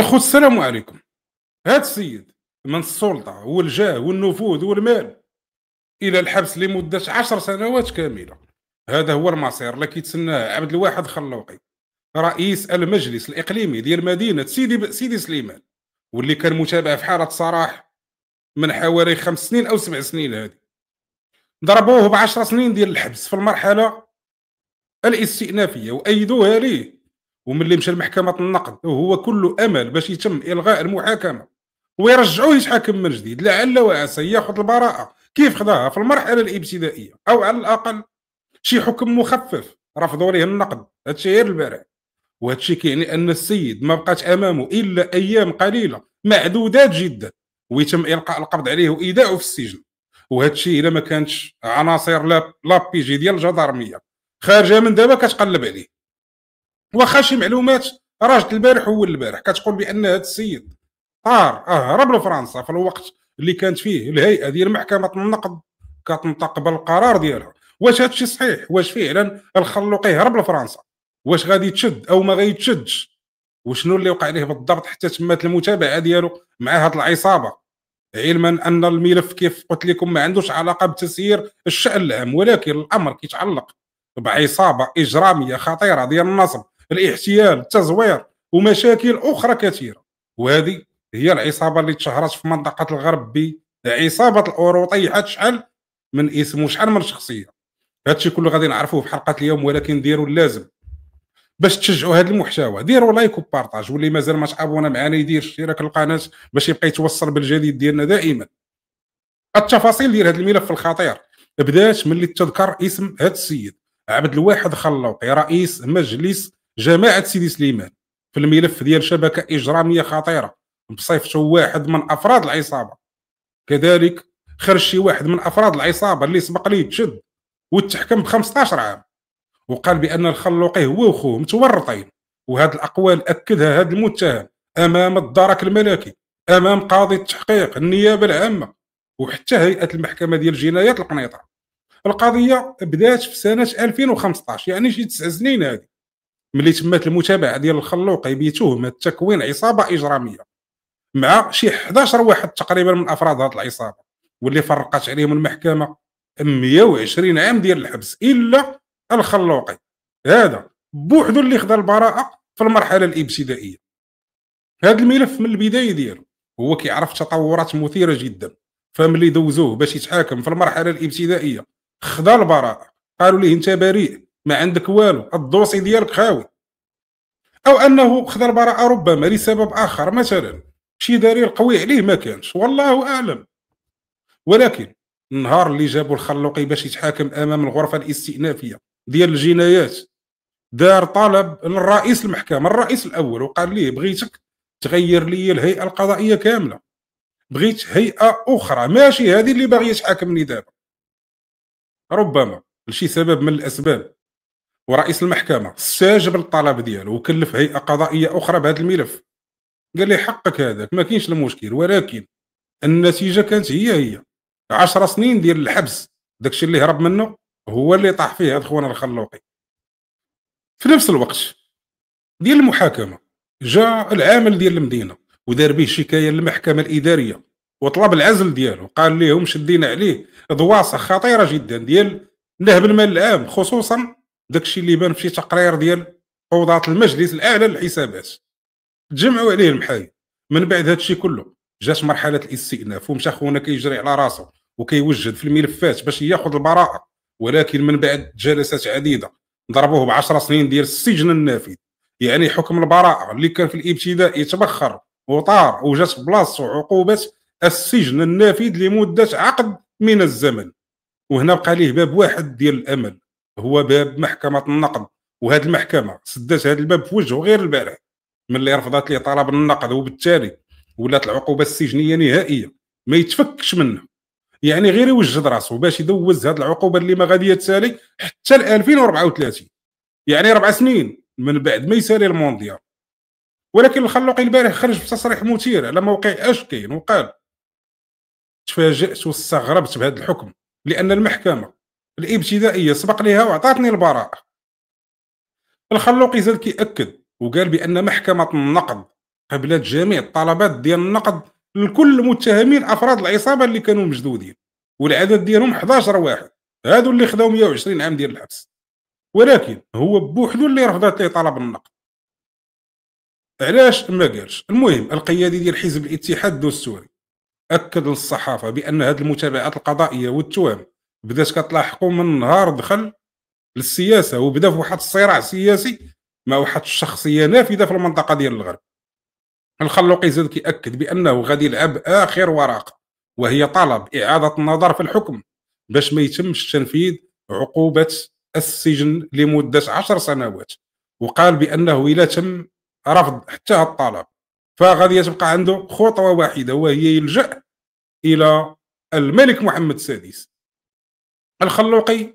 الخو السلام عليكم هذا السيد من السلطه والجاه والنفوذ والمال الى الحبس لمده عشر سنوات كامله هذا هو المصير اللي كيتسناه عبد الواحد خلوقي رئيس المجلس الاقليمي ديال مدينه سيدي ب... سيدي سليمان واللي كان متابع في حاله صراح من حوالي خمس سنين او سبع سنين هذه ضربوه بعشر سنين ديال الحبس في المرحله الاستئنافيه وايدوها ليه ومن اللي مشى لمحكمه النقد وهو كله امل باش يتم الغاء المحاكمه ويرجعوه يتحاكم من جديد لعل وعسى ياخذ البراءه كيف خذاها في المرحله الابتدائيه او على الاقل شي حكم مخفف رفضوا ليه النقد هادشي غير البارح وهادشي كيعني ان السيد ما بقات امامه الا ايام قليله معدودات جدا ويتم القاء القبض عليه وايداعه في السجن وهادشي الا ما كانتش عناصر لا بيجي ديال الجدارميه خارجه من دابا كتقلب عليه واخا شي معلومات راجت البارح هو البارح كتقول بان هذا السيد طار آه هرب لفرنسا في الوقت اللي كانت فيه الهيئه ديال محكمه النقد كتنطق بالقرار ديالها واش هادشي صحيح واش فعلا الخلوقي هرب لفرنسا واش غادي تشد او ما غيتشدش وشنو اللي وقع عليه بالضبط حتى تمات المتابعه ديالو مع هاد العصابه علما ان الملف كيف قلت لكم ما عندوش علاقه بتسيير الشان العام ولكن الامر كيتعلق بعصابه اجراميه خطيره ديال النصب الاحتيال التزوير ومشاكل اخرى كثيره وهذه هي العصابه اللي تشهرت في منطقه الغرب بعصابه الاورو طيحت شحال من اسم وشحال من شخصيه هادشي كله غادي نعرفوه في حلقه اليوم ولكن ديروا اللازم باش تشجعوا هذا المحتوى ديروا لايك وبارطاج واللي مازال ما تابونا معنا يدير اشتراك القناه باش يبقى يتوصل بالجديد ديالنا دائما التفاصيل ديال هذا الملف الخطير بدات ملي تذكر اسم هذا السيد عبد الواحد خلوقي رئيس مجلس جماعه سيدي سليمان في الملف ديال شبكه اجراميه خطيره بصيفته واحد من افراد العصابه كذلك خرج شي واحد من افراد العصابه اللي سبق ليه تشد وتحكم ب 15 عام وقال بان الخلوقي هو وخوه متورطين وهذه الاقوال اكدها هذا المتهم امام الدرك الملكي امام قاضي التحقيق النيابه العامه وحتى هيئه المحكمه ديال الجنايات القنيطره القضيه بدات في سنه 2015 يعني شي تسع سنين هذه ملي تمات المتابعه ديال الخلوقي بتهمه تكوين عصابه اجراميه مع شي 11 واحد تقريبا من افراد هذه العصابه واللي فرقت عليهم المحكمه 120 عام ديال الحبس الا الخلوقي هذا بوحدو اللي خدا البراءه في المرحله الابتدائيه هذا الملف من البدايه ديالو هو كيعرف تطورات مثيره جدا فملي دوزوه باش يتحاكم في المرحله الابتدائيه خدا البراءه قالوا ليه انت بريء ما عندك والو الدوسي ديالك خاوي او انه خذ البراءه ربما لسبب اخر مثلا شي دليل قوي عليه ما كانش والله اعلم ولكن النهار اللي جابوا الخلوقي باش يتحاكم امام الغرفه الاستئنافيه ديال الجنايات دار طلب للرئيس المحكمه الرئيس الاول وقال ليه بغيتك تغير لي الهيئه القضائيه كامله بغيت هيئه اخرى ماشي هذه اللي باغي تحاكمني دابا ربما لشي سبب من الاسباب ورئيس المحكمه استجاب الطلب ديالو وكلف هيئه قضائيه اخرى بهذا الملف قال لي حقك هذاك ما كاينش المشكل ولكن النتيجه كانت هي هي 10 سنين ديال الحبس داكشي اللي هرب منه هو اللي طاح فيه هذا خونا الخلوقي في نفس الوقت ديال المحاكمه جاء العامل ديال المدينه ودار به شكايه للمحكمه الاداريه وطلب العزل ديالو قال ليهم شدينا عليه ضواصه خطيره جدا ديال نهب المال العام خصوصا داكشي اللي بان في تقرير ديال قضاة المجلس الاعلى للحسابات تجمعوا عليه المحايد من بعد هادشي كله جات مرحله الاستئناف ومشى خونا كيجري على راسه وكيوجد في الملفات باش ياخذ البراءه ولكن من بعد جلسات عديده ضربوه ب 10 سنين ديال السجن النافذ يعني حكم البراءه اللي كان في الابتدائي تبخر وطار وجات بلاصه عقوبه السجن النافذ لمده عقد من الزمن وهنا بقى ليه باب واحد ديال الامل هو باب محكمه النقد وهذه المحكمه سدات هذا الباب في وجهه غير البارح ملي رفضت لي طلب النقد وبالتالي ولات العقوبه السجنيه نهائيه ما يتفكش منه يعني غير يوجد راسو باش يدوز هذه العقوبه اللي ما غادي تسالي حتى ل 2034 يعني ربع سنين من بعد ما يسالي المونديال ولكن الخلوقي البارح خرج بتصريح مثير على موقع اش كاين وقال تفاجات واستغربت بهذا الحكم لان المحكمه الابتدائيه سبق ليها وعطاتني البراءه الخلوقي زاد كيأكد وقال بان محكمه النقد قبلت جميع الطلبات ديال النقد لكل المتهمين افراد العصابه اللي كانوا مجدودين والعدد ديالهم 11 واحد هادو اللي خداو 120 عام ديال الحبس ولكن هو بوحدو اللي رفضت ليه طلب النقد علاش ما قالش المهم القيادي ديال حزب الاتحاد الدستوري اكد للصحافه بان هذه المتابعات القضائيه والتهم بدات كتلاحقوا من نهار دخل للسياسه وبدا في واحد الصراع سياسي مع واحد الشخصيه نافذه في المنطقه ديال الغرب الخلوقي زاد كيأكد بانه غادي يلعب اخر ورقه وهي طلب اعاده النظر في الحكم باش ما يتمش تنفيذ عقوبه السجن لمده عشر سنوات وقال بانه الا تم رفض حتى الطلب فغادي تبقى عنده خطوه واحده وهي يلجا الى الملك محمد السادس الخلوقي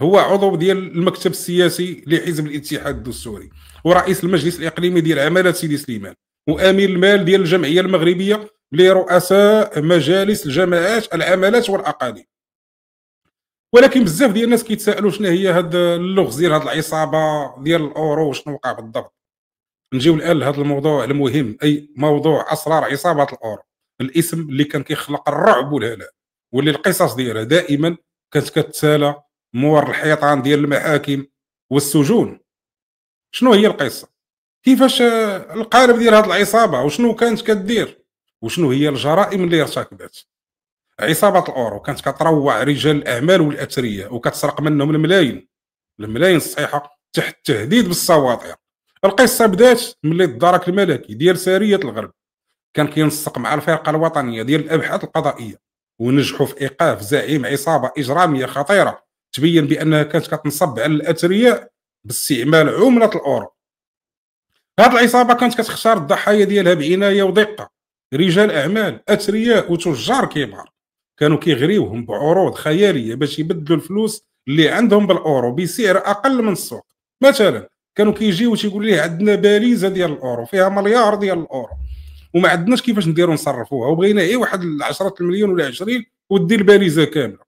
هو عضو ديال المكتب السياسي لحزب الاتحاد الدستوري ورئيس المجلس الاقليمي ديال عماله سيدي سليمان وامين المال ديال الجمعيه المغربيه لرؤساء مجالس الجماعات العمالات والاقاليم ولكن بزاف ديال الناس كيتسائلوا شنو هي هاد اللغز ديال هاد العصابه ديال الاورو شنو وقع بالضبط نجيو الان لهذا الموضوع المهم اي موضوع اسرار عصابه الاورو الاسم اللي كان كيخلق الرعب والهلع واللي القصص ديالها دائما كانت كتسالى مور الحيطان ديال المحاكم والسجون شنو هي القصه كيفاش القالب ديال هذه العصابه وشنو كانت كدير وشنو هي الجرائم اللي ارتكبت عصابه الاورو كانت كتروع رجال الاعمال والاثرياء وكتسرق منهم الملايين الملايين الصحيحه تحت تهديد بالسواطع القصه بدات ملي الدرك الملكي ديال ساريه الغرب كان كينسق مع الفرقه الوطنيه ديال الابحاث القضائيه ونجحوا في ايقاف زعيم عصابه اجراميه خطيره تبين بانها كانت كتنصب على الاثرياء باستعمال عمله الاورو هذه العصابه كانت كتختار الضحايا ديالها بعنايه ودقه رجال اعمال اثرياء وتجار كبار كانوا كيغريوهم بعروض خياليه باش يبدلوا الفلوس اللي عندهم بالاورو بسعر اقل من السوق مثلا كانوا كيجيو تيقول ليه عندنا باليزه ديال الاورو فيها مليار ديال الاورو وما عندناش كيفاش نديرو نصرفوها وبغينا غير إيه واحد 10 المليون ولا 20 ودير الباليزه كامله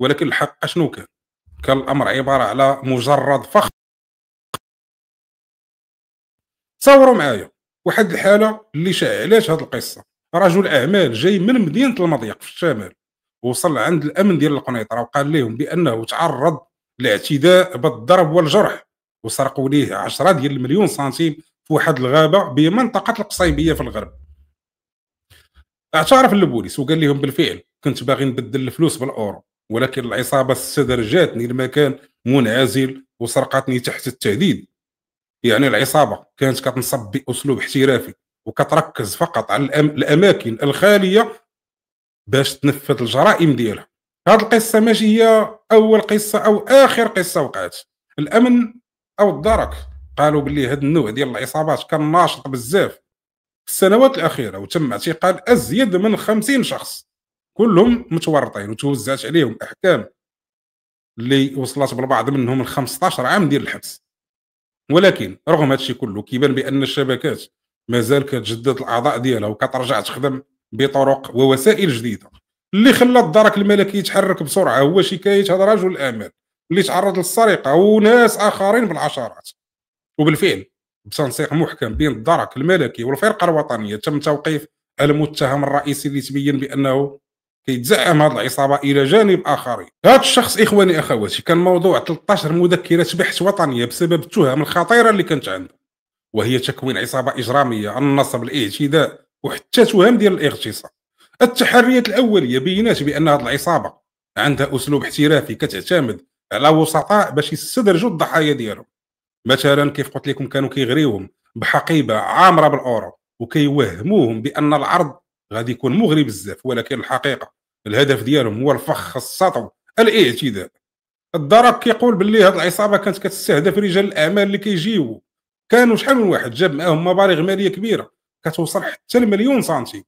ولكن الحق اشنو كان كان الامر عباره على مجرد فخ تصوروا معايا واحد الحاله اللي علاش هذه القصه رجل اعمال جاي من مدينه المضيق في الشمال وصل عند الامن ديال القنيطره وقال لهم بانه تعرض لاعتداء بالضرب والجرح وسرقوا ليه 10 ديال المليون سنتيم في واحد الغابه بمنطقه القصيبيه في الغرب اعترف البوليس وقال لهم بالفعل كنت باغي نبدل الفلوس بالاورو ولكن العصابه استدرجاتني لمكان منعزل وسرقتني تحت التهديد يعني العصابه كانت كتنصب باسلوب احترافي وكتركز فقط على الاماكن الخاليه باش تنفذ الجرائم ديالها هذه القصه ماشي هي اول قصه او اخر قصه وقعت الامن او الدرك قالوا باللي هذا النوع ديال العصابات كان ناشط بزاف في السنوات الاخيره وتم اعتقال ازيد من 50 شخص كلهم متورطين وتوزعت عليهم احكام اللي وصلت بالبعض منهم ل 15 عام ديال الحبس ولكن رغم هادشي كله كيبان بان الشبكات مازال كتجدد الاعضاء ديالها وكترجع تخدم بطرق ووسائل جديده اللي خلى الدرك الملكي يتحرك بسرعه هو شكايه هذا رجل الاعمال اللي تعرض للسرقه وناس اخرين بالعشرات وبالفعل بتنسيق محكم بين الدرك الملكي والفرقه الوطنيه تم توقيف المتهم الرئيسي اللي تبين بانه كيتزعم هذه العصابه الى جانب اخرين هذا الشخص اخواني اخواتي كان موضوع 13 مذكره بحث وطنيه بسبب التهم الخطيره اللي كانت عنده وهي تكوين عصابه اجراميه النصب الاعتداء وحتى تهم ديال الاغتصاب التحريات الاوليه بينات بان هذه العصابه عندها اسلوب احترافي كتعتمد على وسطاء باش يستدرجوا الضحايا ديالهم مثلا كيف قلت لكم كانوا كيغريوهم بحقيبه عامره بالاورو وكيوهموهم بان العرض غادي يكون مغري بزاف ولكن الحقيقه الهدف ديالهم هو الفخ السطو الاعتداء الدرك كيقول باللي هذه العصابه كانت كتستهدف رجال الاعمال اللي كيجيو كانوا شحال من واحد جاب معاهم مبالغ ماليه كبيره كتوصل حتى لمليون سنتي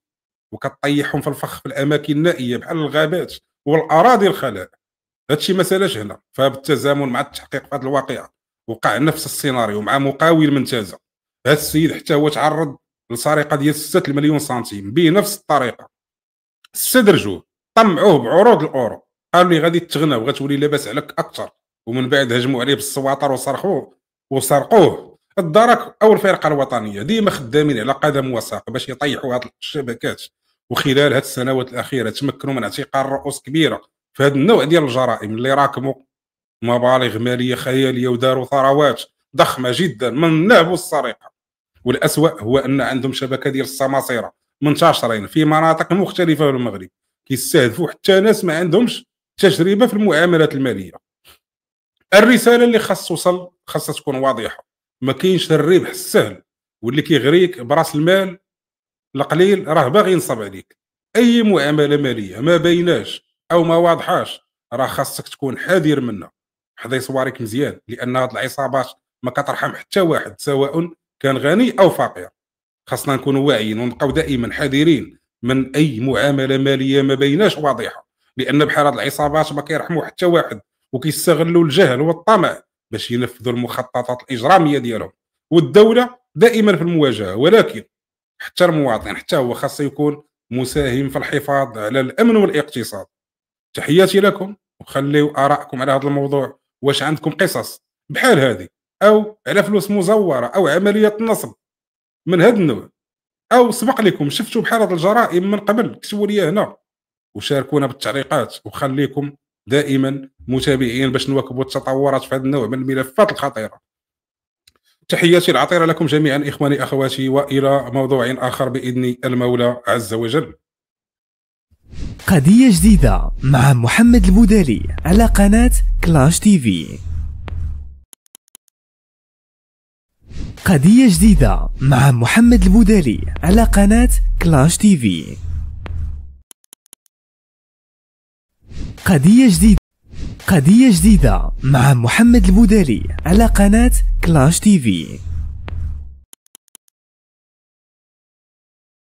وكطيحهم في الفخ في الاماكن النائيه بحال الغابات والاراضي الخلاء هادشي ما سالاش هنا فبالتزامن مع التحقيق في هذه الواقعه وقع نفس السيناريو مع مقاول منتازة هذا السيد حتى هو تعرض لسرقه ديال 6 مليون سنتيم بنفس الطريقه استدرجوه طمعوه بعروض الاورو قالوا لي غادي تغنى وغتولي لاباس عليك اكثر ومن بعد هجموا عليه بالسواطر وصرخوه وسرقوه الدرك او الفرقه الوطنيه ديما خدامين على قدم وساق باش يطيحوا هاد الشبكات وخلال هاد السنوات الاخيره تمكنوا من اعتقال رؤوس كبيره في هذا النوع ديال الجرائم اللي راكموا مبالغ مالية خيالية وداروا ثروات ضخمة جدا من النهب والسرقة والأسوأ هو أن عندهم شبكة ديال السماسرة منتشرين في مناطق مختلفة في المغرب كيستهدفوا حتى ناس ما عندهمش تجربة في المعاملات المالية الرسالة اللي خاص توصل خاصها تكون واضحة ما كاينش الربح السهل واللي كيغريك براس المال القليل راه باغي ينصب عليك اي معامله ماليه ما بيناش او ما واضحاش راه خاصك تكون حذر منها حدا يصوارك مزيان لان هاد العصابات ما كترحم حتى واحد سواء كان غني او فقير خاصنا نكونوا واعيين ونبقاو دائما حذرين من اي معامله ماليه ما بيناش واضحه لان بحال هاد العصابات ما كيرحموا حتى واحد وكيستغلوا الجهل والطمع باش ينفذوا المخططات الاجراميه ديالهم والدوله دائما في المواجهه ولكن حتى المواطن حتى هو خاص يكون مساهم في الحفاظ على الامن والاقتصاد تحياتي لكم وخليوا ارائكم على هذا الموضوع واش عندكم قصص بحال هذه او على فلوس مزوره او عمليه نصب من هذا النوع او سبق لكم شفتوا بحال هذه الجرائم من قبل اكتبوا لي هنا وشاركونا بالتعليقات وخليكم دائما متابعين باش نواكبوا التطورات في هذا النوع من الملفات الخطيره تحياتي العطيره لكم جميعا اخواني اخواتي والى موضوع اخر باذن المولى عز وجل قضية جديدة مع محمد البودالي على قناة كلاش تي في قضية جديدة مع محمد البودالي على قناة كلاش تي في قضية جديدة قضية جديدة مع محمد البودالي على قناة كلاش تي في